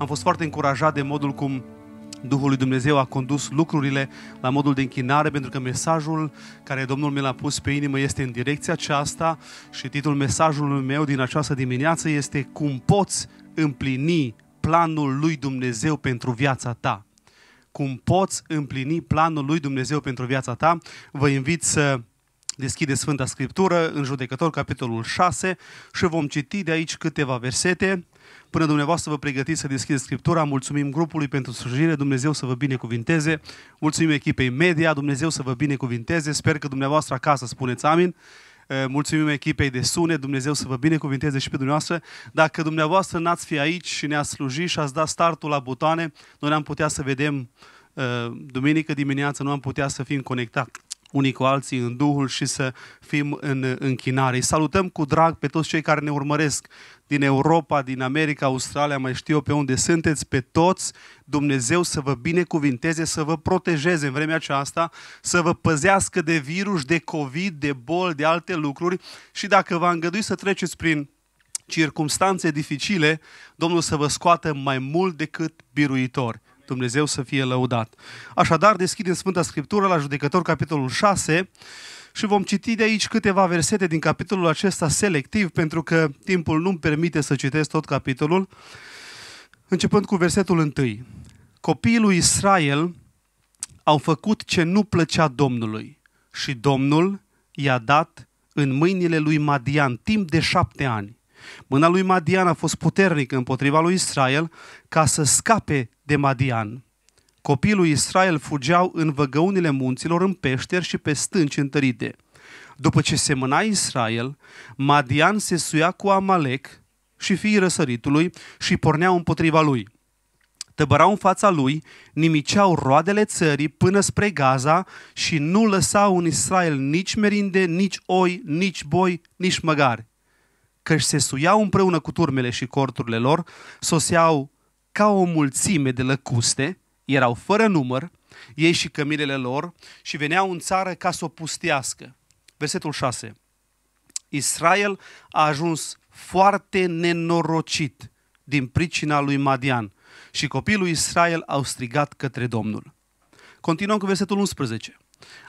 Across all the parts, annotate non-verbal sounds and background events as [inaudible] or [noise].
am fost foarte încurajat de modul cum Duhul lui Dumnezeu a condus lucrurile la modul de închinare, pentru că mesajul care Domnul mi l-a pus pe inimă este în direcția aceasta și titlul mesajului meu din această dimineață este Cum poți împlini planul lui Dumnezeu pentru viața ta. Cum poți împlini planul lui Dumnezeu pentru viața ta. Vă invit să deschide Sfânta Scriptură în judecător capitolul 6 și vom citi de aici câteva versete Până dumneavoastră vă pregătiți să deschideți Scriptura, mulțumim grupului pentru slujire, Dumnezeu să vă binecuvinteze, mulțumim echipei media, Dumnezeu să vă binecuvinteze, sper că dumneavoastră acasă spuneți amin. Eh, mulțumim echipei de sunet, Dumnezeu să vă binecuvinteze și pe dumneavoastră. Dacă dumneavoastră n-ați fi aici și ne-ați sluji și ați dat startul la butoane, noi n-am putea să vedem eh, duminică dimineață, nu am putea să fim conectați unii cu alții în Duhul și să fim în închinare. Îi salutăm cu drag pe toți cei care ne urmăresc din Europa, din America, Australia, mai știu eu pe unde sunteți, pe toți. Dumnezeu să vă binecuvinteze, să vă protejeze în vremea aceasta, să vă păzească de virus, de COVID, de boli, de alte lucruri și dacă vă îngădui să treceți prin circumstanțe dificile, Domnul să vă scoată mai mult decât biruitori. Dumnezeu să fie lăudat. Așadar, deschidem Sfânta Scriptură la Judecător, capitolul 6, și vom citi de aici câteva versete din capitolul acesta selectiv, pentru că timpul nu-mi permite să citesc tot capitolul, începând cu versetul 1. Copiii lui Israel au făcut ce nu plăcea Domnului și Domnul i-a dat în mâinile lui Madian timp de șapte ani. Mâna lui Madian a fost puternică împotriva lui Israel ca să scape de Madian. Copiii lui Israel fugeau în văgăunile munților, în peșteri și pe stânci întărite. După ce semăna Israel, Madian se suia cu Amalek și fiii răsăritului și porneau împotriva lui. Tăbărau în fața lui, nimiceau roadele țării până spre Gaza și nu lăsau în Israel nici merinde, nici oi, nici boi, nici măgari că se suiau împreună cu turmele și corturile lor, soseau ca o mulțime de lăcuste, erau fără număr, ei și cămilele lor, și veneau în țară ca să o pustească. Versetul 6. Israel a ajuns foarte nenorocit din pricina lui Madian și copilul Israel au strigat către Domnul. Continuăm cu versetul 11.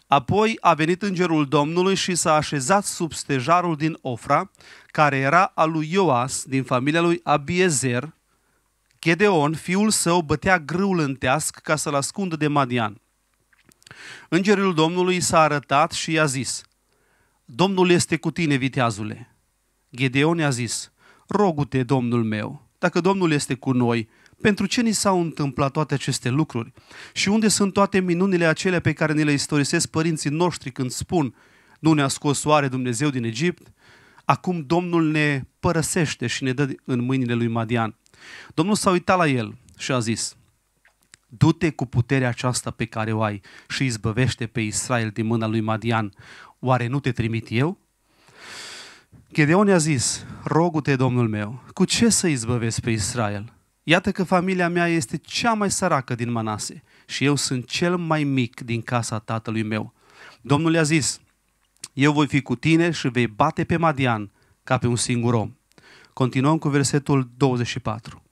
Apoi a venit îngerul Domnului și s-a așezat sub stejarul din Ofra, care era al lui Ioas, din familia lui Abiezer. Gedeon, fiul său, bătea grâul teasc ca să-l ascundă de Madian. Îngerul Domnului s-a arătat și i-a zis, Domnul este cu tine, viteazule. Gedeon i-a zis, rogu-te, Domnul meu, dacă Domnul este cu noi, pentru ce ni s-au întâmplat toate aceste lucruri? Și unde sunt toate minunile acelea pe care ni le istorisesc părinții noștri când spun nu ne-a scos soare Dumnezeu din Egipt? Acum Domnul ne părăsește și ne dă în mâinile lui Madian. Domnul s-a uitat la el și a zis, du-te cu puterea aceasta pe care o ai și izbăvește pe Israel din mâna lui Madian. Oare nu te trimit eu? Gedeon i-a zis, rogu-te, Domnul meu, cu ce să izbăvesc pe Israel? Iată că familia mea este cea mai săracă din Manase și eu sunt cel mai mic din casa tatălui meu. Domnul i-a zis, eu voi fi cu tine și vei bate pe Madian ca pe un singur om. Continuăm cu versetul 24.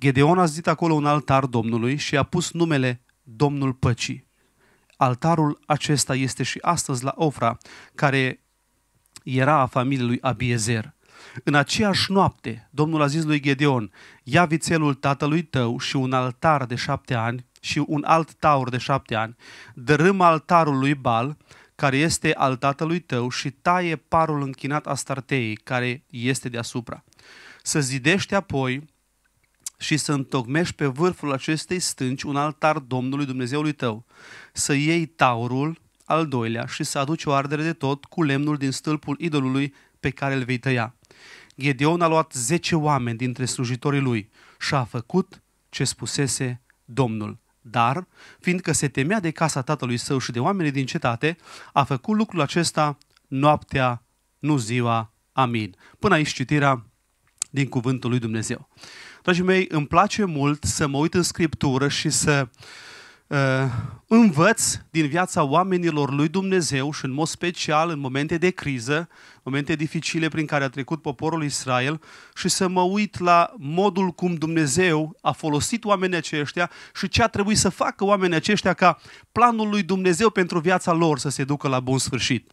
Gedeon a zis acolo un altar Domnului și a pus numele Domnul Păcii. Altarul acesta este și astăzi la Ofra, care era a familiei lui Abiezer. În aceeași noapte, Domnul a zis lui Gedeon, ia vițelul tatălui tău și un altar de șapte ani și un alt taur de șapte ani, dărâm altarul lui Bal, care este al tatălui tău și taie parul închinat a startei, care este deasupra. Să zidești apoi și să întocmești pe vârful acestei stânci un altar Domnului Dumnezeului tău, să iei taurul al doilea și să aduci o ardere de tot cu lemnul din stâlpul idolului pe care îl vei tăia. Gedeon a luat zece oameni dintre slujitorii lui și a făcut ce spusese Domnul. Dar, fiindcă se temea de casa tatălui său și de oamenii din cetate, a făcut lucrul acesta noaptea, nu ziua. Amin. Până aici citirea din cuvântul lui Dumnezeu. Dragii mei, îmi place mult să mă uit în Scriptură și să uh, Uh, învăț din viața oamenilor lui Dumnezeu și în mod special în momente de criză, momente dificile prin care a trecut poporul Israel și să mă uit la modul cum Dumnezeu a folosit oamenii aceștia și ce a trebuit să facă oamenii aceștia ca planul lui Dumnezeu pentru viața lor să se ducă la bun sfârșit.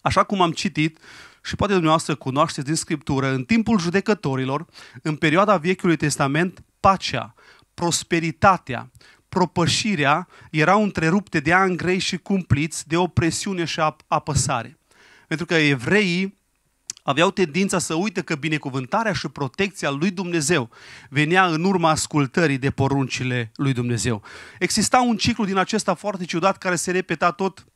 Așa cum am citit și poate dumneavoastră cunoașteți din Scriptură, în timpul judecătorilor, în perioada Vechiului Testament, pacea, prosperitatea, propășirea erau întrerupte de ani grei și cumpliți de opresiune și apăsare. Pentru că evreii aveau tendința să uite că binecuvântarea și protecția lui Dumnezeu venea în urma ascultării de poruncile lui Dumnezeu. Exista un ciclu din acesta foarte ciudat care se repeta tot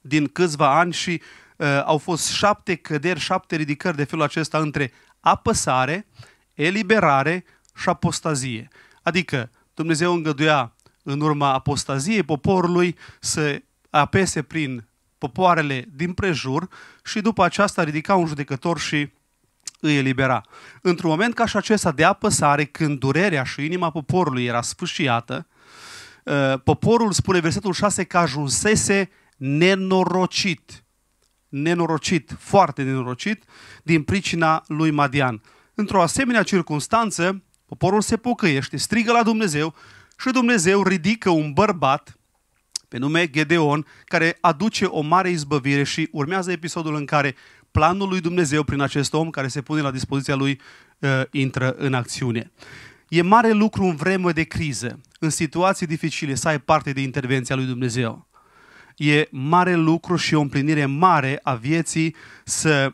din câțiva ani și uh, au fost șapte căderi, șapte ridicări de felul acesta între apăsare, eliberare și apostazie. Adică Dumnezeu îngăduia în urma apostaziei poporului să apese prin popoarele din prejur și după aceasta ridica un judecător și îi elibera. Într-un moment ca și acesta de apăsare, când durerea și inima poporului era sfâșiată, uh, poporul, spune versetul 6, că ajunsese nenorocit, nenorocit, foarte nenorocit, din pricina lui Madian. Într-o asemenea circunstanță, poporul se pocăiește, strigă la Dumnezeu și Dumnezeu ridică un bărbat pe nume Gedeon, care aduce o mare izbăvire și urmează episodul în care planul lui Dumnezeu prin acest om care se pune la dispoziția lui uh, intră în acțiune. E mare lucru în vreme de criză, în situații dificile, să ai parte de intervenția lui Dumnezeu. E mare lucru și o împlinire mare a vieții să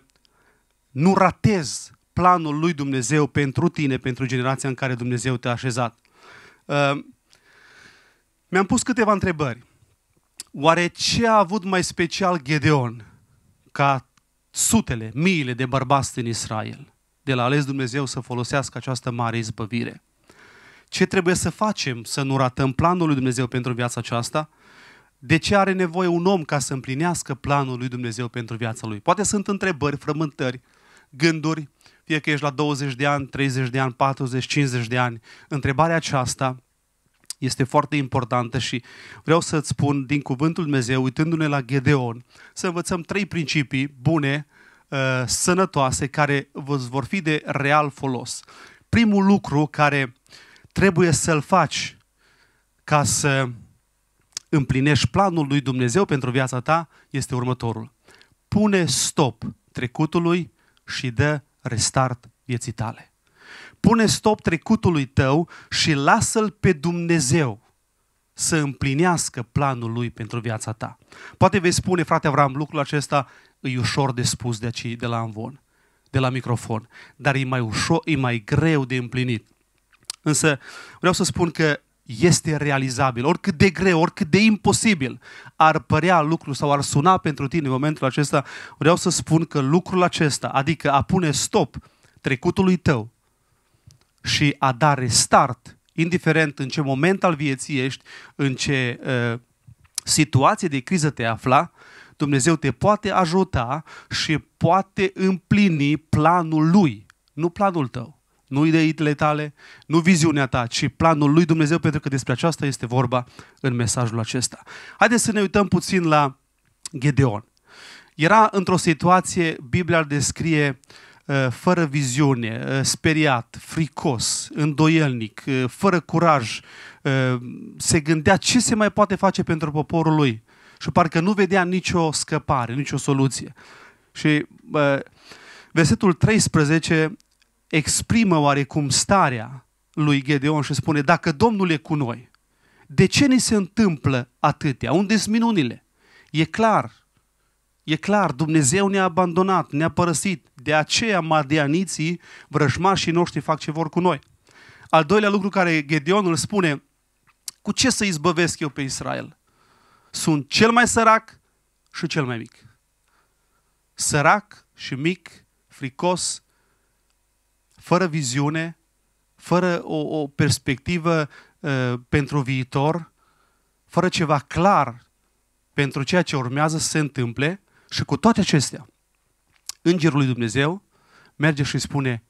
nu ratezi planul lui Dumnezeu pentru tine, pentru generația în care Dumnezeu te-a așezat. Uh, mi-am pus câteva întrebări. Oare ce a avut mai special Gedeon ca sutele, miile de bărbați din Israel? De la ales Dumnezeu să folosească această mare izbăvire. Ce trebuie să facem să nu ratăm planul lui Dumnezeu pentru viața aceasta? De ce are nevoie un om ca să împlinească planul lui Dumnezeu pentru viața lui? Poate sunt întrebări, frământări, gânduri, fie că ești la 20 de ani, 30 de ani, 40, 50 de ani. Întrebarea aceasta este foarte importantă și vreau să-ți spun din cuvântul Dumnezeu, uitându-ne la Gedeon, să învățăm trei principii bune, uh, sănătoase, care vă vor fi de real folos. Primul lucru care trebuie să-l faci ca să împlinești planul lui Dumnezeu pentru viața ta este următorul. Pune stop trecutului și dă restart vieții tale. Pune stop trecutului tău și lasă-l pe Dumnezeu să împlinească planul lui pentru viața ta. Poate vei spune, frate Avram, lucrul acesta e ușor de spus de, aici, de la amvon, de la microfon, dar e mai, ușor, e mai greu de împlinit. Însă vreau să spun că este realizabil, oricât de greu, oricât de imposibil ar părea lucrul sau ar suna pentru tine în momentul acesta, vreau să spun că lucrul acesta, adică a pune stop trecutului tău și a da restart, indiferent în ce moment al vieții ești, în ce uh, situație de criză te afla, Dumnezeu te poate ajuta și poate împlini planul Lui, nu planul tău nu ideile tale, nu viziunea ta, ci planul lui Dumnezeu, pentru că despre aceasta este vorba în mesajul acesta. Haideți să ne uităm puțin la Gedeon. Era într-o situație, Biblia îl descrie Eh, fără viziune, eh, speriat, fricos, îndoielnic, eh, fără curaj, se gândea ce se mai poate face pentru poporul lui și parcă nu vedea nicio scăpare, nicio soluție. Și versetul 13 exprimă oarecum starea lui Gedeon și spune, dacă Domnul e cu noi, de ce ni se întâmplă atâtea? Unde sunt minunile? E clar, E clar, Dumnezeu ne-a abandonat, ne-a părăsit. De aceea madianiții, vrăjmașii noștri, fac ce vor cu noi. Al doilea lucru care Gedeon îl spune, cu ce să izbăvesc eu pe Israel? Sunt cel mai sărac și cel mai mic. Sărac și mic, fricos, fără viziune, fără o, o perspectivă uh, pentru viitor, fără ceva clar pentru ceea ce urmează să se întâmple și cu toate acestea, Îngerul lui Dumnezeu merge și spune,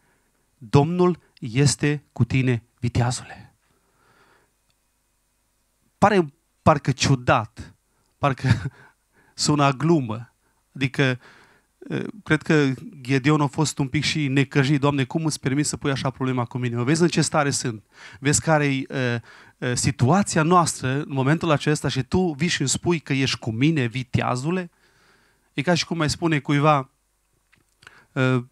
Domnul este cu tine, viteazule. Pare parcă ciudat, parcă [laughs] sună glumă. Adică, cred că Gedeon a fost un pic și necăjit. Doamne, cum îți permis să pui așa problema cu mine? vezi în ce stare sunt. Vezi care e uh, uh, situația noastră în momentul acesta și tu vii și îmi spui că ești cu mine, viteazule? E ca și cum mai spune cuiva, uh,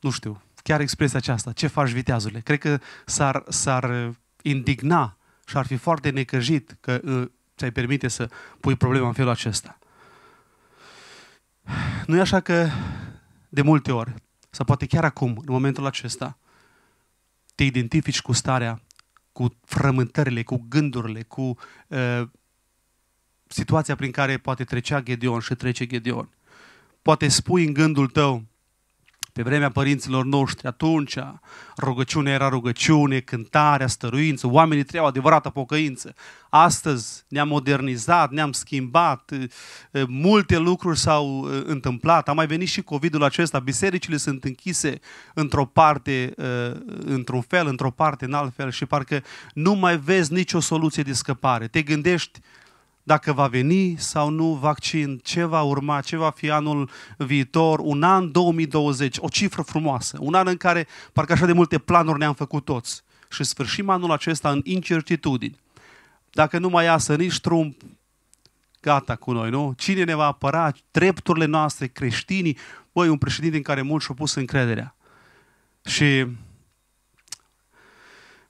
nu știu, chiar expresia aceasta, ce faci viteazule? Cred că s-ar, s-ar indigna și ar fi foarte necăjit că uh, ți-ai permite să pui problema în felul acesta. Nu e așa că de multe ori, sau poate chiar acum, în momentul acesta, te identifici cu starea, cu frământările, cu gândurile, cu uh, situația prin care poate trecea Gedeon și trece Gedeon. Poate spui în gândul tău, pe vremea părinților noștri, atunci rugăciunea era rugăciune, cântarea, stăruință, oamenii trăiau adevărată pocăință. Astăzi ne-am modernizat, ne-am schimbat, multe lucruri s-au întâmplat, a mai venit și COVID-ul acesta, bisericile sunt închise într-o parte, într-un fel, într-o parte, în alt fel și parcă nu mai vezi nicio soluție de scăpare. Te gândești dacă va veni sau nu vaccin, ce va urma, ce va fi anul viitor, un an 2020, o cifră frumoasă, un an în care parcă așa de multe planuri ne-am făcut toți și sfârșim anul acesta în incertitudini. Dacă nu mai iasă nici Trump, gata cu noi, nu? Cine ne va apăra drepturile noastre creștinii? Băi, un președinte în care mulți și-au pus încrederea. Și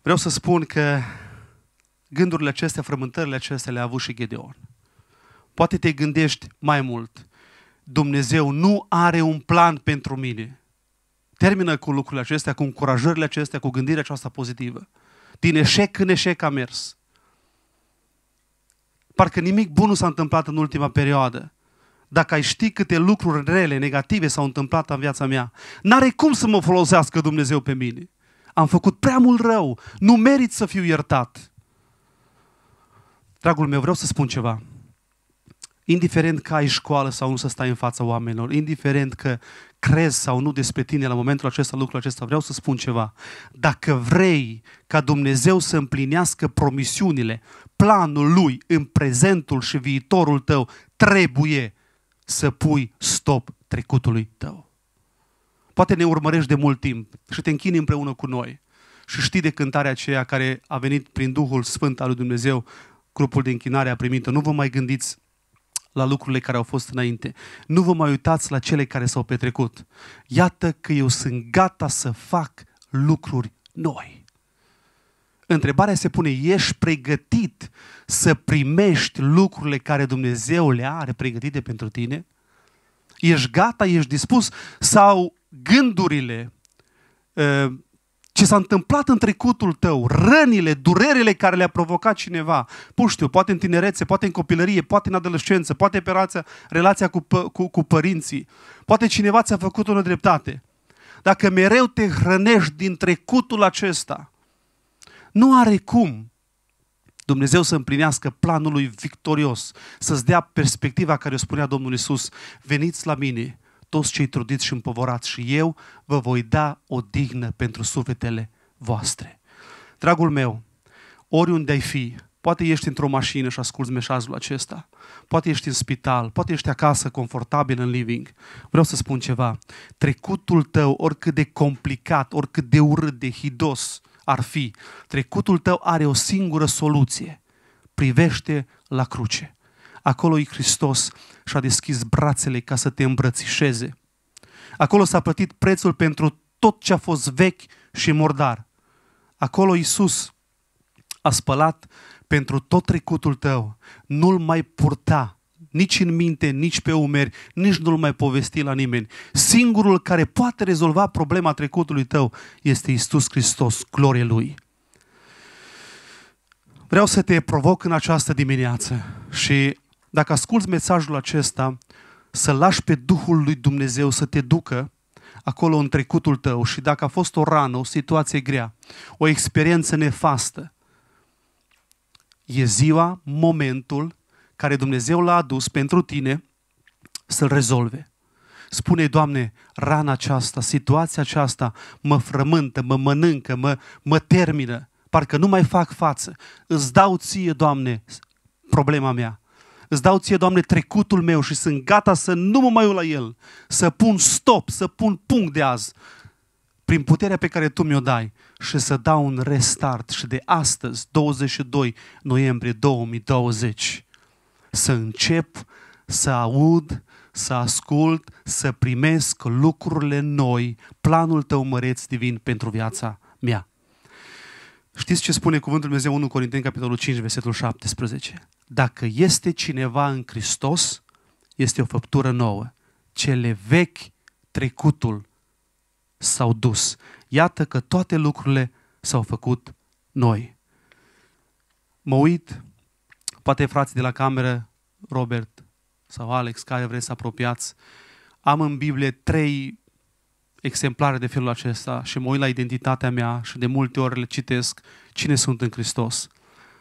vreau să spun că gândurile acestea, frământările acestea le-a avut și Gedeon. Poate te gândești mai mult. Dumnezeu nu are un plan pentru mine. Termină cu lucrurile acestea, cu încurajările acestea, cu gândirea aceasta pozitivă. Din eșec în eșec a mers. Parcă nimic bun nu s-a întâmplat în ultima perioadă. Dacă ai ști câte lucruri rele, negative s-au întâmplat în viața mea, n-are cum să mă folosească Dumnezeu pe mine. Am făcut prea mult rău, nu merit să fiu iertat. Dragul meu, vreau să spun ceva. Indiferent că ai școală sau nu să stai în fața oamenilor, indiferent că crezi sau nu despre tine la momentul acesta, lucrul acesta, vreau să spun ceva. Dacă vrei ca Dumnezeu să împlinească promisiunile, planul Lui în prezentul și viitorul tău, trebuie să pui stop trecutului tău. Poate ne urmărești de mult timp și te închini împreună cu noi și știi de cântarea aceea care a venit prin Duhul Sfânt al lui Dumnezeu, grupul de închinare a primit-o. Nu vă mai gândiți la lucrurile care au fost înainte. Nu vă mai uitați la cele care s-au petrecut. Iată că eu sunt gata să fac lucruri noi. Întrebarea se pune, ești pregătit să primești lucrurile care Dumnezeu le are pregătite pentru tine? Ești gata, ești dispus sau gândurile ă, ce s-a întâmplat în trecutul tău, rănile, durerile care le-a provocat cineva, nu păi, știu, poate în tinerețe, poate în copilărie, poate în adolescență, poate pe relația, relația cu, cu, cu părinții, poate cineva ți-a făcut o nedreptate, Dacă mereu te hrănești din trecutul acesta, nu are cum Dumnezeu să împlinească planul lui victorios, să-ți dea perspectiva care o spunea Domnul Isus. Veniți la mine, toți cei trudiți și împovorați și eu vă voi da o dignă pentru sufletele voastre. Dragul meu, oriunde ai fi, poate ești într-o mașină și asculți mesajul acesta, poate ești în spital, poate ești acasă, confortabil în living. Vreau să spun ceva, trecutul tău, oricât de complicat, oricât de urât, de hidos ar fi, trecutul tău are o singură soluție. Privește la cruce. Acolo e Hristos și-a deschis brațele ca să te îmbrățișeze. Acolo s-a plătit prețul pentru tot ce a fost vechi și mordar. Acolo Iisus a spălat pentru tot trecutul tău. Nu-l mai purta nici în minte, nici pe umeri, nici nu-l mai povesti la nimeni. Singurul care poate rezolva problema trecutului tău este Iisus Hristos, glorie Lui. Vreau să te provoc în această dimineață și dacă asculți mesajul acesta, să lași pe Duhul lui Dumnezeu să te ducă acolo în trecutul tău și dacă a fost o rană, o situație grea, o experiență nefastă, e ziua, momentul care Dumnezeu l-a adus pentru tine să-l rezolve. Spune, Doamne, rana aceasta, situația aceasta mă frământă, mă mănâncă, mă, mă termină, parcă nu mai fac față. Îți dau ție, Doamne, problema mea. Îți dau ție, Doamne, trecutul meu și sunt gata să nu mă mai uit la el, să pun stop, să pun punct de azi, prin puterea pe care tu mi-o dai și să dau un restart și de astăzi, 22 noiembrie 2020, să încep să aud, să ascult, să primesc lucrurile noi, planul tău măreț divin pentru viața mea. Știți ce spune cuvântul Dumnezeu 1 Corinteni, capitolul 5, versetul 17? Dacă este cineva în Hristos, este o făptură nouă. Cele vechi, trecutul, s-au dus. Iată că toate lucrurile s-au făcut noi. Mă uit, poate frații de la cameră, Robert sau Alex, care vreți să apropiați, am în Biblie trei exemplare de felul acesta și mă uit la identitatea mea și de multe ori le citesc cine sunt în Hristos.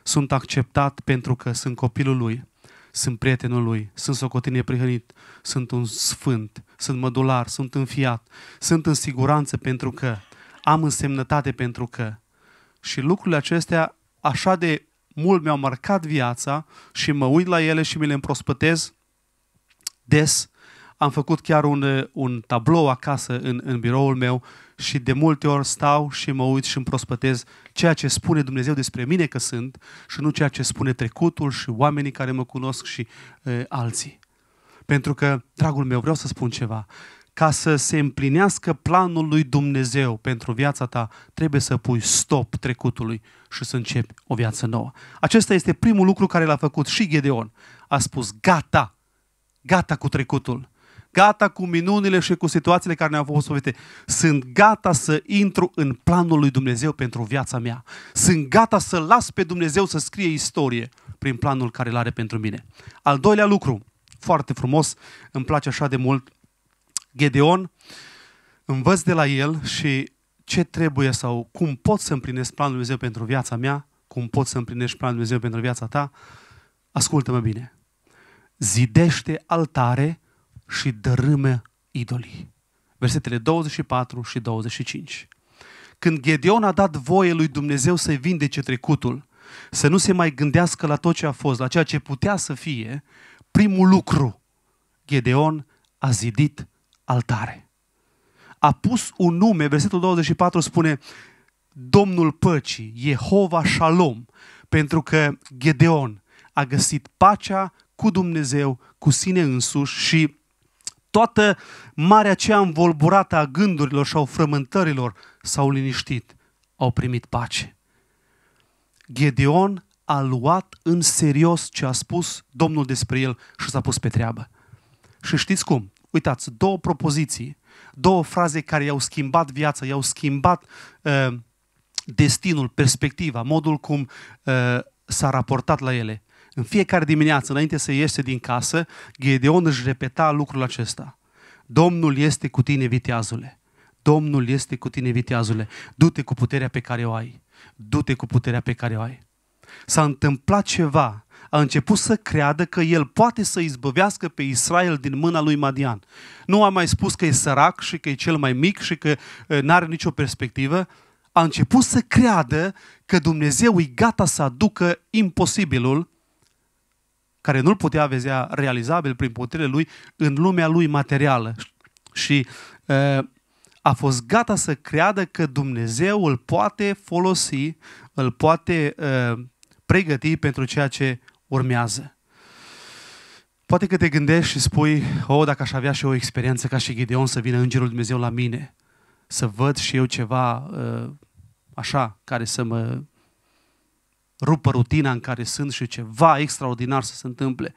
Sunt acceptat pentru că sunt copilul Lui, sunt prietenul Lui, sunt socotin neprihănit, sunt un sfânt, sunt mădular, sunt înfiat, sunt în siguranță pentru că, am însemnătate pentru că. Și lucrurile acestea așa de mult mi-au marcat viața și mă uit la ele și mi le împrospătez des am făcut chiar un, un tablou acasă în, în biroul meu și de multe ori stau și mă uit și îmi prospătez ceea ce spune Dumnezeu despre mine că sunt și nu ceea ce spune trecutul și oamenii care mă cunosc și e, alții. Pentru că, dragul meu, vreau să spun ceva. Ca să se împlinească planul lui Dumnezeu pentru viața ta, trebuie să pui stop trecutului și să începi o viață nouă. Acesta este primul lucru care l-a făcut și Gedeon. A spus, gata, gata cu trecutul gata cu minunile și cu situațiile care ne-au fost povestite. Sunt gata să intru în planul lui Dumnezeu pentru viața mea. Sunt gata să las pe Dumnezeu să scrie istorie prin planul care îl are pentru mine. Al doilea lucru, foarte frumos, îmi place așa de mult, Gedeon, învăț de la el și ce trebuie sau cum pot să împlinesc planul Dumnezeu pentru viața mea, cum pot să împlinești planul Dumnezeu pentru viața ta, ascultă-mă bine. Zidește altare și dărâme idolii. Versetele 24 și 25. Când Gedeon a dat voie lui Dumnezeu să-i vindece trecutul, să nu se mai gândească la tot ce a fost, la ceea ce putea să fie, primul lucru, Gedeon a zidit altare. A pus un nume, versetul 24 spune, Domnul păcii, Jehova Shalom, pentru că Gedeon a găsit pacea cu Dumnezeu, cu sine însuși și toată marea aceea învolburată a gândurilor și a frământărilor s-au liniștit, au primit pace. Gedeon a luat în serios ce a spus Domnul despre el și s-a pus pe treabă. Și știți cum? Uitați, două propoziții, două fraze care i-au schimbat viața, i-au schimbat uh, destinul, perspectiva, modul cum uh, s-a raportat la ele. În fiecare dimineață, înainte să iese din casă, Gedeon își repeta lucrul acesta. Domnul este cu tine, viteazule. Domnul este cu tine, viteazule. Du-te cu puterea pe care o ai. Du-te cu puterea pe care o ai. S-a întâmplat ceva. A început să creadă că el poate să izbăvească pe Israel din mâna lui Madian. Nu a mai spus că e sărac și că e cel mai mic și că nu are nicio perspectivă. A început să creadă că Dumnezeu e gata să aducă imposibilul care nu-l putea vedea realizabil prin puterile lui în lumea lui materială. Și a fost gata să creadă că Dumnezeu îl poate folosi, îl poate pregăti pentru ceea ce urmează. Poate că te gândești și spui, oh, dacă aș avea și o experiență ca și Gideon să vină Îngerul Dumnezeu la mine, să văd și eu ceva așa, care să mă rupă rutina în care sunt și ceva extraordinar să se întâmple.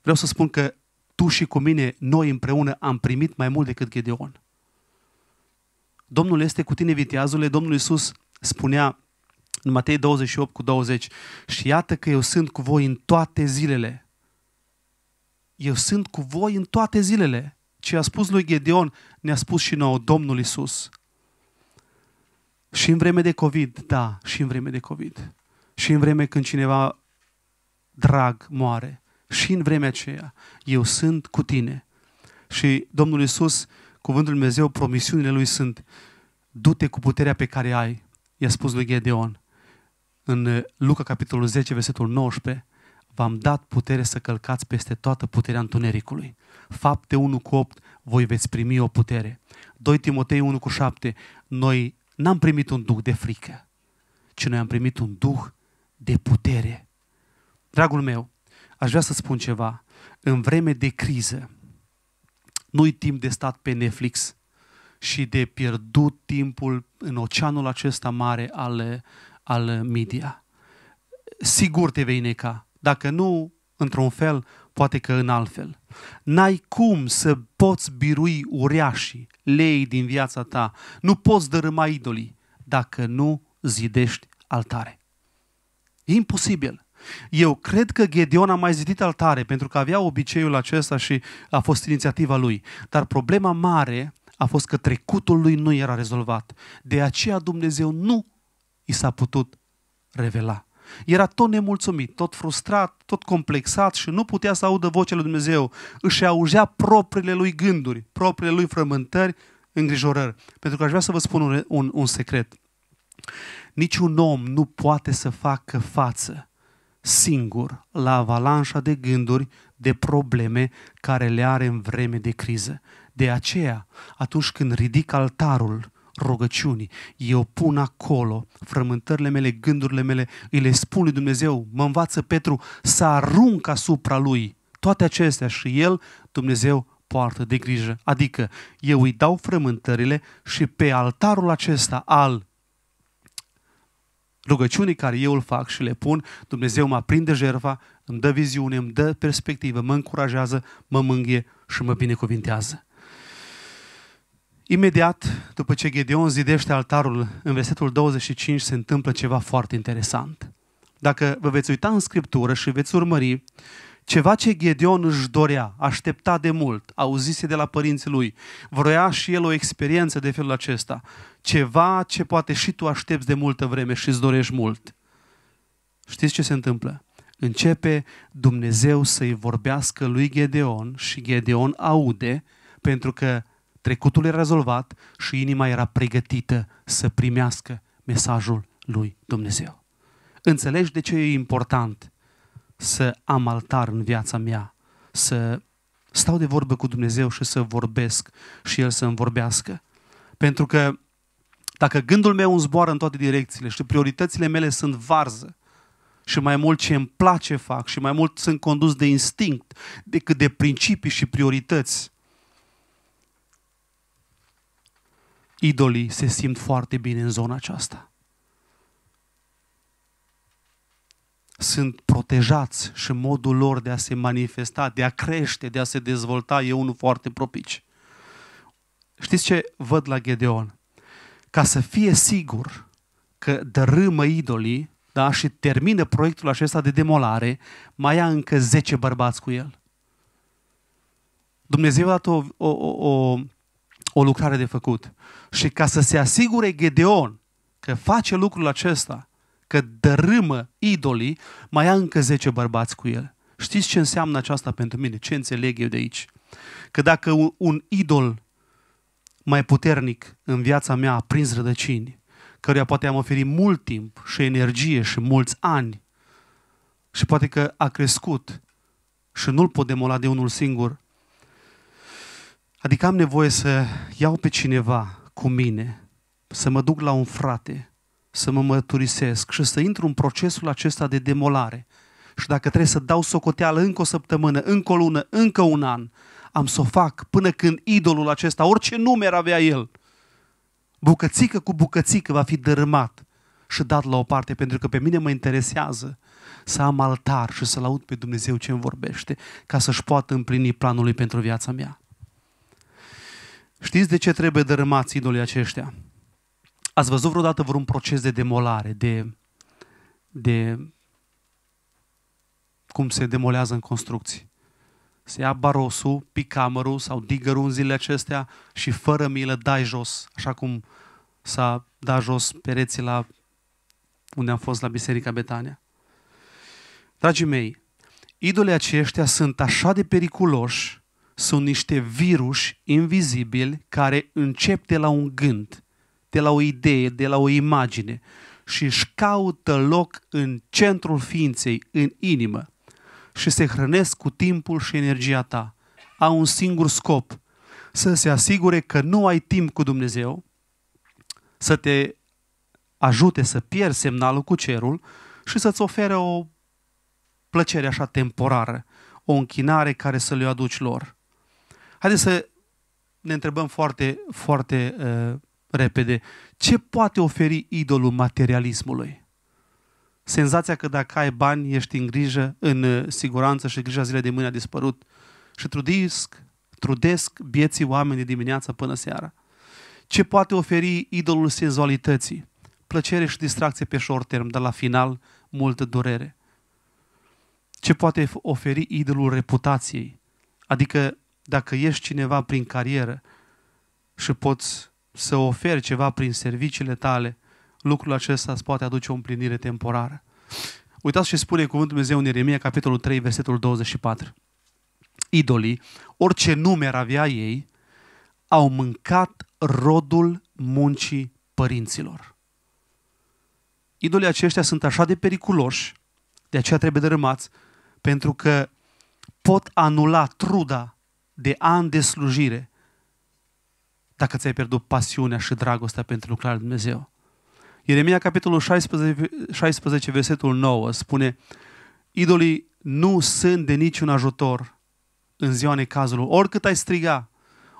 Vreau să spun că tu și cu mine, noi împreună am primit mai mult decât Gedeon. Domnul este cu tine viteazule, Domnul Iisus spunea în Matei 28 cu 20 și iată că eu sunt cu voi în toate zilele. Eu sunt cu voi în toate zilele. Ce a spus lui Gedeon ne-a spus și nouă Domnul Iisus. Și în vreme de COVID, da, și în vreme de COVID. Și în vreme când cineva drag moare, și în vremea aceea, eu sunt cu tine. Și Domnul Iisus, cuvântul Lui Dumnezeu, promisiunile Lui sunt, du-te cu puterea pe care ai, i-a spus lui Gedeon. În Luca, capitolul 10, versetul 19, v-am dat putere să călcați peste toată puterea întunericului. Fapte 1 cu 8, voi veți primi o putere. 2 Timotei 1 cu 7, noi n-am primit un duc de frică, ci noi am primit un duh de putere. Dragul meu, aș vrea să spun ceva. În vreme de criză, nu-i timp de stat pe Netflix și de pierdut timpul în oceanul acesta mare al, al media. Sigur te vei neca. Dacă nu, într-un fel, poate că în altfel. N-ai cum să poți birui uriașii, lei din viața ta. Nu poți dărâma idolii dacă nu zidești altare. E imposibil. Eu cred că Gedeon a mai zidit altare pentru că avea obiceiul acesta și a fost inițiativa lui. Dar problema mare a fost că trecutul lui nu era rezolvat. De aceea Dumnezeu nu i s-a putut revela. Era tot nemulțumit, tot frustrat, tot complexat și nu putea să audă vocea lui Dumnezeu. Își auzea propriile lui gânduri, propriile lui frământări, îngrijorări. Pentru că aș vrea să vă spun un, un, un secret. Niciun om nu poate să facă față singur la avalanșa de gânduri, de probleme care le are în vreme de criză. De aceea, atunci când ridic altarul rugăciunii, eu pun acolo frământările mele, gândurile mele, îi le spun lui Dumnezeu, mă învață Petru să arunc asupra lui toate acestea și el, Dumnezeu, poartă de grijă. Adică eu îi dau frământările și pe altarul acesta al rugăciunii care eu îl fac și le pun, Dumnezeu mă aprinde jerva, îmi dă viziune, îmi dă perspectivă, mă încurajează, mă mânghe și mă binecuvintează. Imediat după ce Gedeon zidește altarul, în versetul 25 se întâmplă ceva foarte interesant. Dacă vă veți uita în Scriptură și veți urmări, ceva ce Gedeon își dorea, aștepta de mult, auzise de la părinții lui, vroia și el o experiență de felul acesta. Ceva ce poate și tu aștepți de multă vreme și îți dorești mult. Știți ce se întâmplă? Începe Dumnezeu să-i vorbească lui Gedeon și Gedeon aude pentru că trecutul era rezolvat și inima era pregătită să primească mesajul lui Dumnezeu. Înțelegi de ce e important să am altar în viața mea, să stau de vorbă cu Dumnezeu și să vorbesc și El să îmi vorbească. Pentru că dacă gândul meu îmi zboară în toate direcțiile și prioritățile mele sunt varză și mai mult ce îmi place fac și mai mult sunt condus de instinct decât de principii și priorități, idolii se simt foarte bine în zona aceasta. sunt protejați și modul lor de a se manifesta, de a crește, de a se dezvolta e unul foarte propici. Știți ce văd la Gedeon? Ca să fie sigur că dărâmă idolii da, și termină proiectul acesta de demolare, mai ia încă 10 bărbați cu el. Dumnezeu a dat o, o, o, o lucrare de făcut. Și ca să se asigure Gedeon că face lucrul acesta, că dărâmă idolii, mai ia încă 10 bărbați cu el. Știți ce înseamnă aceasta pentru mine? Ce înțeleg eu de aici? Că dacă un, un idol mai puternic în viața mea a prins rădăcini, căruia poate am oferit mult timp și energie și mulți ani, și poate că a crescut și nu-l pot demola de unul singur. Adică am nevoie să iau pe cineva cu mine, să mă duc la un frate să mă mărturisesc și să intru în procesul acesta de demolare. Și dacă trebuie să dau socoteală încă o săptămână, încă o lună, încă un an, am să o fac până când idolul acesta, orice nume ar avea el, bucățică cu bucățică va fi dărâmat și dat la o parte, pentru că pe mine mă interesează să am altar și să-L aud pe Dumnezeu ce îmi vorbește, ca să-și poată împlini planul lui pentru viața mea. Știți de ce trebuie dărâmați idolii aceștia? Ați văzut vreodată vreun proces de demolare, de, de cum se demolează în construcții? Se ia barosul, picamărul sau digărul în zilele acestea și fără milă dai jos, așa cum s-a dat jos pereții la unde am fost la Biserica Betania. Dragii mei, idolii aceștia sunt așa de periculoși, sunt niște virus invizibili care încep de la un gând de la o idee, de la o imagine și își caută loc în centrul ființei, în inimă și se hrănesc cu timpul și energia ta. Au un singur scop, să se asigure că nu ai timp cu Dumnezeu, să te ajute să pierzi semnalul cu cerul și să-ți ofere o plăcere așa temporară, o închinare care să le aduci lor. Haideți să ne întrebăm foarte, foarte uh, repede ce poate oferi idolul materialismului. Senzația că dacă ai bani, ești în grijă, în uh, siguranță și grija zilei de mâine a dispărut și trudesc, trudesc bieții oameni de dimineață până seara. Ce poate oferi idolul senzualității? Plăcere și distracție pe short term, dar la final multă durere. Ce poate oferi idolul reputației? Adică dacă ești cineva prin carieră și poți să oferi ceva prin serviciile tale, lucrul acesta îți poate aduce o împlinire temporară. Uitați ce spune cuvântul Dumnezeu în Ieremia, capitolul 3, versetul 24. Idolii, orice nume ar avea ei, au mâncat rodul muncii părinților. Idolii aceștia sunt așa de periculoși, de aceea trebuie dărâmați, pentru că pot anula truda de ani de slujire dacă ți-ai pierdut pasiunea și dragostea pentru lucrarea Dumnezeu. Ieremia, capitolul 16, 16, versetul 9, spune Idolii nu sunt de niciun ajutor în ziua necazului. Oricât ai striga,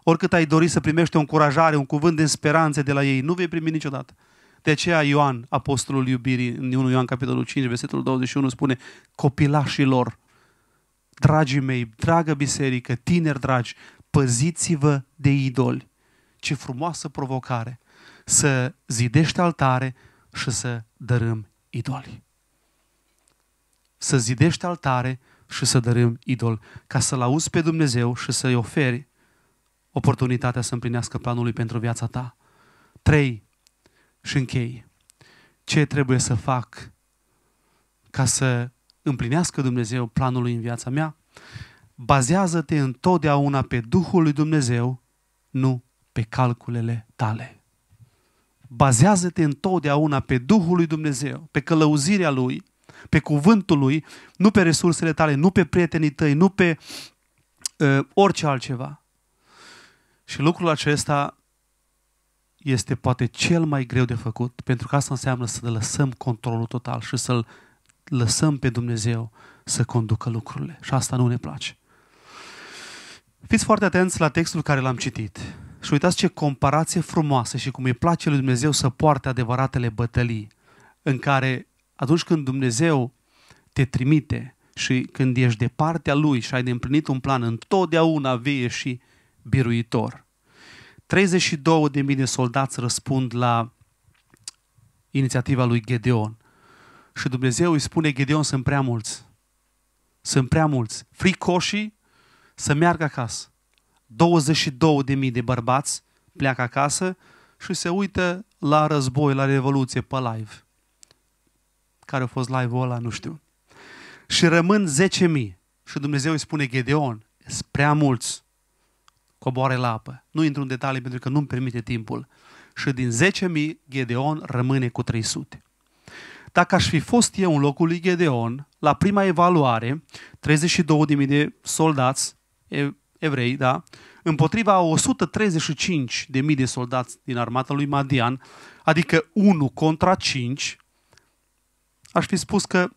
oricât ai dori să primești o încurajare, un cuvânt de speranță de la ei, nu vei primi niciodată. De aceea Ioan, apostolul iubirii, în 1 Ioan capitolul 5, versetul 21, spune Copilașilor, dragii mei, dragă biserică, tineri dragi, păziți-vă de idoli ce frumoasă provocare să zidești altare și să dărâm idoli. Să zidești altare și să dărâm idol, ca să-L auzi pe Dumnezeu și să-I oferi oportunitatea să împlinească planul lui pentru viața ta. Trei Și închei. Ce trebuie să fac ca să împlinească Dumnezeu planul lui în viața mea? Bazează-te întotdeauna pe Duhul lui Dumnezeu, nu pe calculele tale. Bazează-te întotdeauna pe Duhul lui Dumnezeu, pe călăuzirea Lui, pe cuvântul Lui, nu pe resursele tale, nu pe prietenii tăi, nu pe uh, orice altceva. Și lucrul acesta este poate cel mai greu de făcut, pentru că asta înseamnă să lăsăm controlul total și să-L lăsăm pe Dumnezeu să conducă lucrurile. Și asta nu ne place. Fiți foarte atenți la textul care l-am citit. Și uitați ce comparație frumoasă și cum îi place lui Dumnezeu să poarte adevăratele bătălii, în care atunci când Dumnezeu te trimite și când ești de partea Lui și ai de împlinit un plan, întotdeauna vei ieși biruitor. 32 de mii de soldați răspund la inițiativa lui Gedeon. Și Dumnezeu îi spune, Gedeon, sunt prea mulți. Sunt prea mulți. Fricoșii să meargă acasă. 22.000 de bărbați pleacă acasă și se uită la război, la revoluție, pe live. Care a fost live-ul ăla, nu știu. Și rămân 10.000. Și Dumnezeu îi spune, Gedeon, sunt prea mulți. Coboare la apă. Nu intru în detalii pentru că nu-mi permite timpul. Și din 10.000, Gedeon rămâne cu 300. Dacă aș fi fost eu în locul lui Gedeon, la prima evaluare, 32.000 de soldați, evrei, da? împotriva 135 de, mii de soldați din armata lui Madian, adică 1 contra 5, aș fi spus că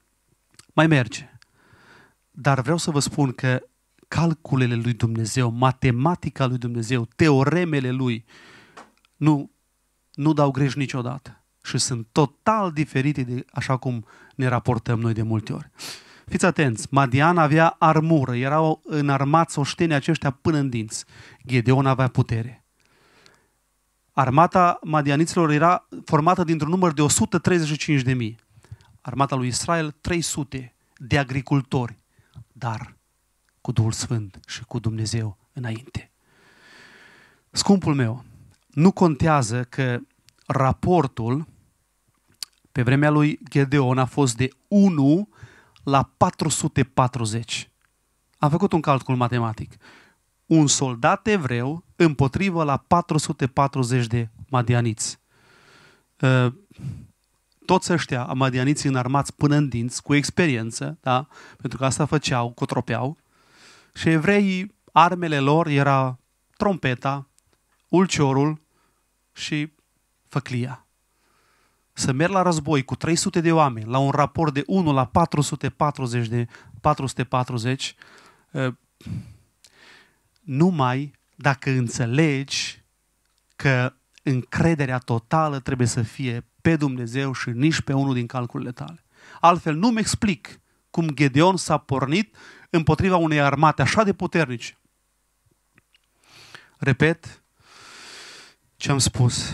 mai merge. Dar vreau să vă spun că calculele lui Dumnezeu, matematica lui Dumnezeu, teoremele lui, nu, nu dau greș niciodată. Și sunt total diferite de așa cum ne raportăm noi de multe ori. Fiți atenți, Madian avea armură, erau înarmați oștenii aceștia până în dinți. Gedeon avea putere. Armata madianiților era formată dintr-un număr de 135 de mii. Armata lui Israel 300 de agricultori, dar cu Duhul Sfânt și cu Dumnezeu înainte. Scumpul meu, nu contează că raportul pe vremea lui Gedeon a fost de 1 la 440. Am făcut un calcul matematic. Un soldat evreu împotrivă la 440 de madianiți. Ă, toți ăștia madianiți înarmați până în dinți, cu experiență, da? pentru că asta făceau, cotropeau. Și evreii, armele lor era trompeta, ulciorul și făclia să merg la război cu 300 de oameni, la un raport de 1 la 440 de 440, ă, numai dacă înțelegi că încrederea totală trebuie să fie pe Dumnezeu și nici pe unul din calculele tale. Altfel nu-mi explic cum Gedeon s-a pornit împotriva unei armate așa de puternice. Repet ce am spus.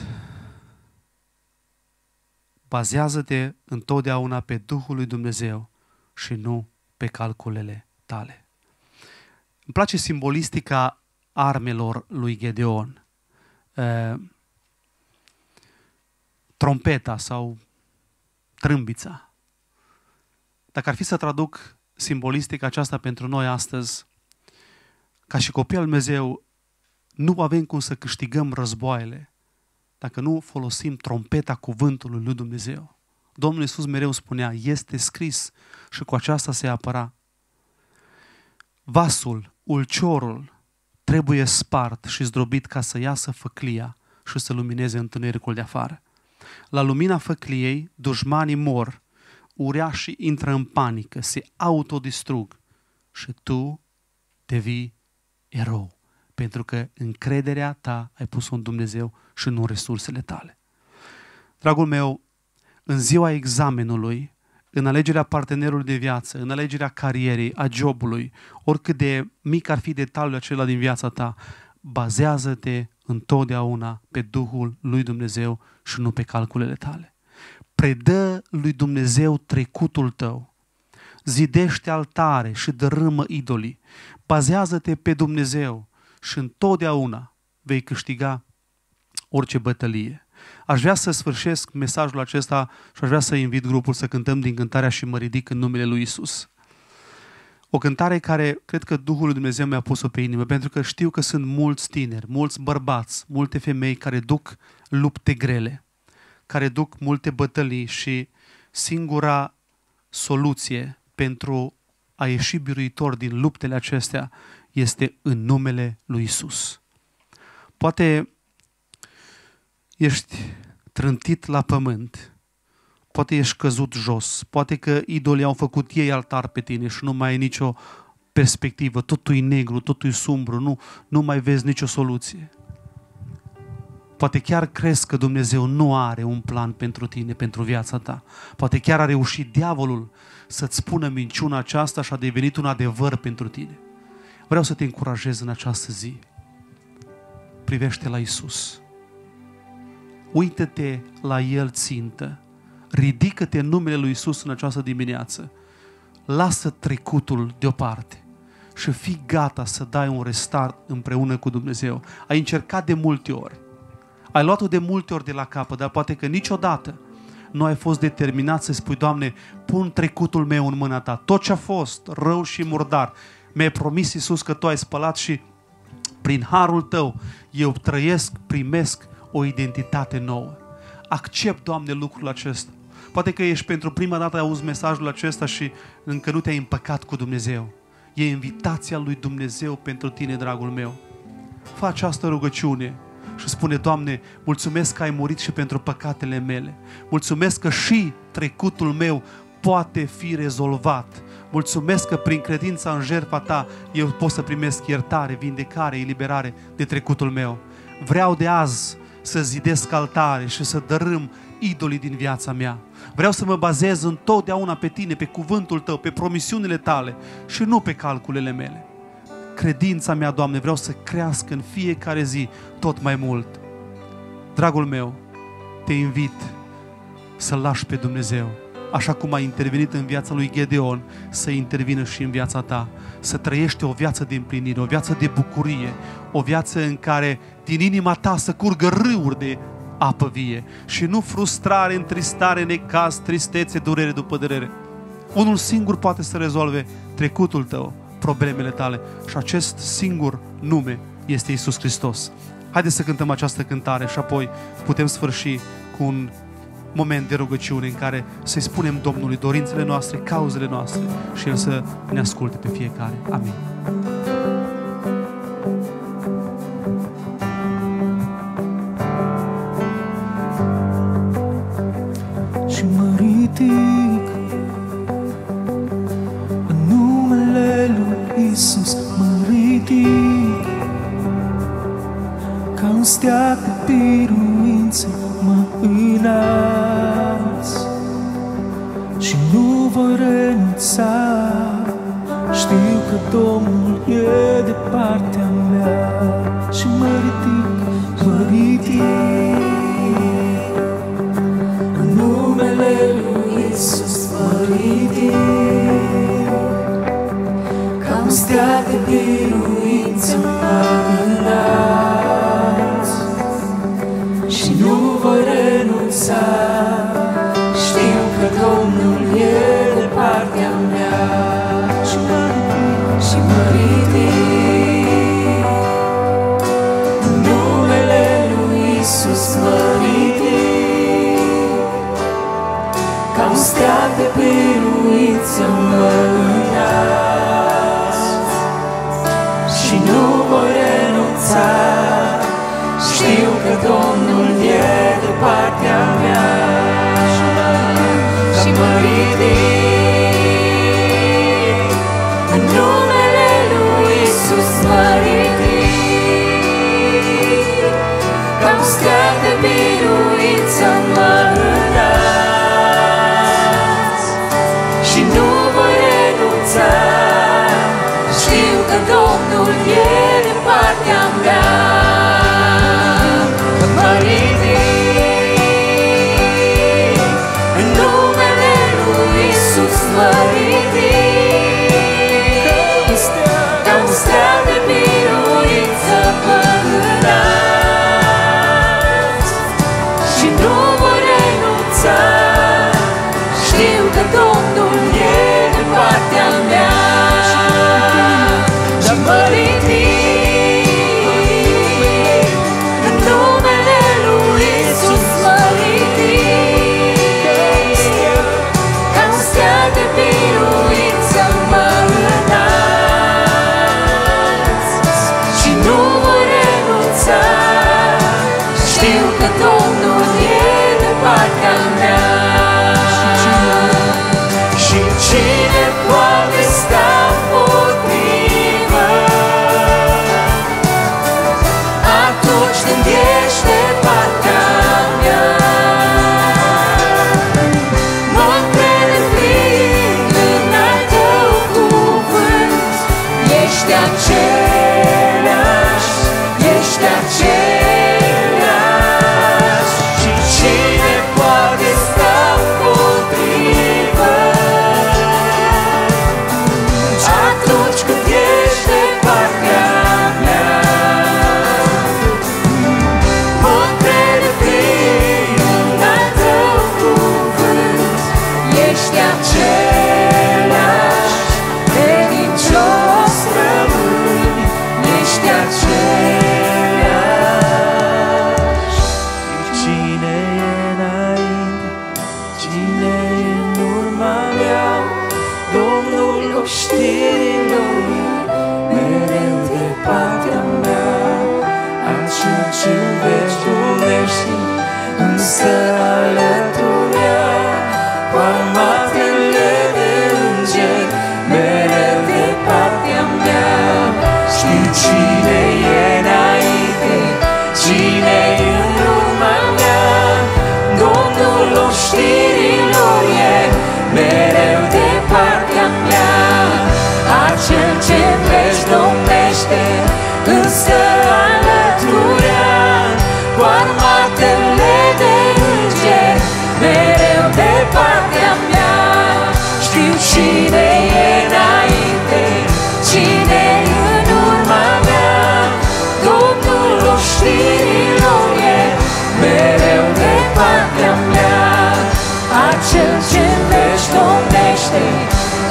Bazează-te întotdeauna pe Duhul lui Dumnezeu și nu pe calculele tale. Îmi place simbolistica armelor lui Gedeon. trompeta sau trâmbița. Dacă ar fi să traduc simbolistica aceasta pentru noi astăzi, ca și copii al Dumnezeu, nu avem cum să câștigăm războaiele dacă nu folosim trompeta cuvântului lui Dumnezeu. Domnul Iisus mereu spunea, este scris și cu aceasta se apăra. Vasul, ulciorul, trebuie spart și zdrobit ca să iasă făclia și să lumineze întunericul de afară. La lumina făcliei, dușmanii mor, ureașii intră în panică, se autodistrug și tu devii erou pentru că încrederea ta ai pus-o în Dumnezeu și nu în resursele tale. Dragul meu, în ziua examenului, în alegerea partenerului de viață, în alegerea carierei, a jobului, oricât de mic ar fi detaliul acela din viața ta, bazează-te întotdeauna pe Duhul lui Dumnezeu și nu pe calculele tale. Predă lui Dumnezeu trecutul tău. Zidește altare și dărâmă idolii. Bazează-te pe Dumnezeu și întotdeauna vei câștiga orice bătălie. Aș vrea să sfârșesc mesajul acesta și aș vrea să invit grupul să cântăm din cântarea și mă ridic în numele lui Isus. O cântare care cred că Duhul lui Dumnezeu mi-a pus-o pe inimă, pentru că știu că sunt mulți tineri, mulți bărbați, multe femei care duc lupte grele, care duc multe bătălii și singura soluție pentru a ieși biruitor din luptele acestea este în numele lui Isus. Poate ești trântit la pământ, poate ești căzut jos, poate că idolii au făcut ei altar pe tine și nu mai ai nicio perspectivă, totul e negru, totul e sumbru, nu, nu mai vezi nicio soluție. Poate chiar crezi că Dumnezeu nu are un plan pentru tine, pentru viața ta. Poate chiar a reușit diavolul să-ți spună minciuna aceasta și a devenit un adevăr pentru tine. Vreau să te încurajez în această zi. Privește la Isus. Uită-te la El țintă. Ridică-te în numele lui Isus în această dimineață. Lasă trecutul deoparte și fi gata să dai un restart împreună cu Dumnezeu. Ai încercat de multe ori. Ai luat-o de multe ori de la capăt, dar poate că niciodată nu ai fost determinat să spui, Doamne, pun trecutul meu în mâna Ta. Tot ce a fost rău și murdar, mi-ai promis Iisus că Tu ai spălat și prin harul Tău eu trăiesc, primesc o identitate nouă. Accept, Doamne, lucrul acesta. Poate că ești pentru prima dată auzi mesajul acesta și încă nu te-ai împăcat cu Dumnezeu. E invitația lui Dumnezeu pentru tine, dragul meu. Fă această rugăciune și spune, Doamne, mulțumesc că ai murit și pentru păcatele mele. Mulțumesc că și trecutul meu poate fi rezolvat Mulțumesc că prin credința în jertfa ta eu pot să primesc iertare, vindecare, eliberare de trecutul meu. Vreau de azi să zidesc altare și să dărâm idolii din viața mea. Vreau să mă bazez întotdeauna pe tine, pe cuvântul tău, pe promisiunile tale și nu pe calculele mele. Credința mea, Doamne, vreau să crească în fiecare zi tot mai mult. Dragul meu, te invit să lași pe Dumnezeu așa cum a intervenit în viața lui Gedeon, să intervină și în viața ta. Să trăiești o viață de împlinire, o viață de bucurie, o viață în care din inima ta să curgă râuri de apă vie și nu frustrare, întristare, necaz, tristețe, durere după durere. Unul singur poate să rezolve trecutul tău, problemele tale și acest singur nume este Isus Hristos. Haideți să cântăm această cântare și apoi putem sfârși cu un moment de rugăciune în care să-i spunem Domnului dorințele noastre, cauzele noastre și El să ne asculte pe fiecare. Amin. Și mă ridic numele Lui Isus, mă înalt. 多么。somebody there.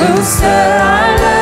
Booster, I love